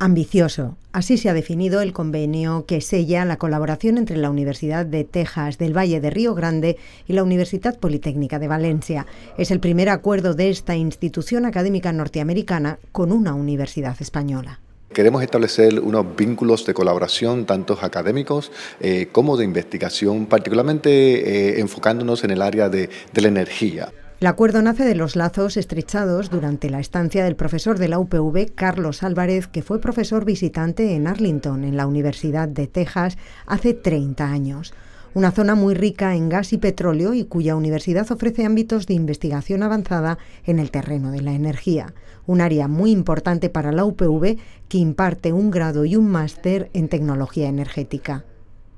Ambicioso. Así se ha definido el convenio que sella la colaboración entre la Universidad de Texas del Valle de Río Grande y la Universidad Politécnica de Valencia. Es el primer acuerdo de esta institución académica norteamericana con una universidad española. Queremos establecer unos vínculos de colaboración, tanto académicos eh, como de investigación, particularmente eh, enfocándonos en el área de la energía. El acuerdo nace de los lazos estrechados durante la estancia del profesor de la UPV, Carlos Álvarez, que fue profesor visitante en Arlington, en la Universidad de Texas, hace 30 años. Una zona muy rica en gas y petróleo y cuya universidad ofrece ámbitos de investigación avanzada en el terreno de la energía. Un área muy importante para la UPV que imparte un grado y un máster en tecnología energética.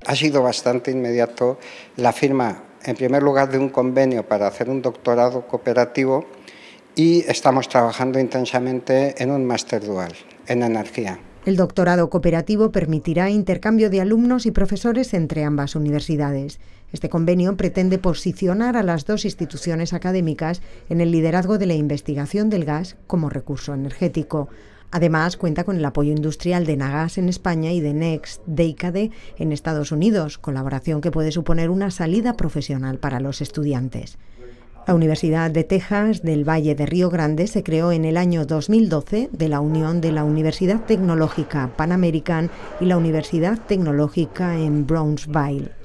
Ha sido bastante inmediato la firma en primer lugar, de un convenio para hacer un doctorado cooperativo y estamos trabajando intensamente en un máster dual en energía. El doctorado cooperativo permitirá intercambio de alumnos y profesores entre ambas universidades. Este convenio pretende posicionar a las dos instituciones académicas en el liderazgo de la investigación del gas como recurso energético. Además, cuenta con el apoyo industrial de Nagas en España y de Next Decade en Estados Unidos, colaboración que puede suponer una salida profesional para los estudiantes. La Universidad de Texas del Valle de Río Grande se creó en el año 2012 de la unión de la Universidad Tecnológica Panamericana y la Universidad Tecnológica en Brownsville.